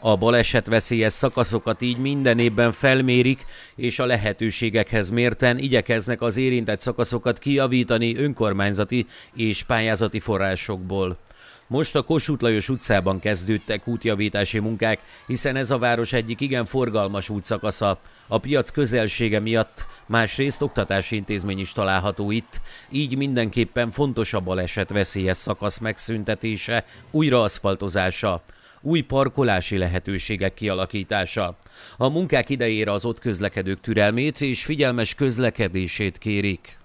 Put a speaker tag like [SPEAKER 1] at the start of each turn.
[SPEAKER 1] A balesetveszélyes szakaszokat így minden évben felmérik, és a lehetőségekhez mérten igyekeznek az érintett szakaszokat kijavítani önkormányzati és pályázati forrásokból. Most a Kossuth Lajos utcában kezdődtek útjavítási munkák, hiszen ez a város egyik igen forgalmas útszakasza. A piac közelsége miatt másrészt oktatási intézmény is található itt, így mindenképpen fontos a baleset veszélyes szakasz megszüntetése, újraaszfaltozása új parkolási lehetőségek kialakítása. A munkák idejére az ott közlekedők türelmét és figyelmes közlekedését kérik.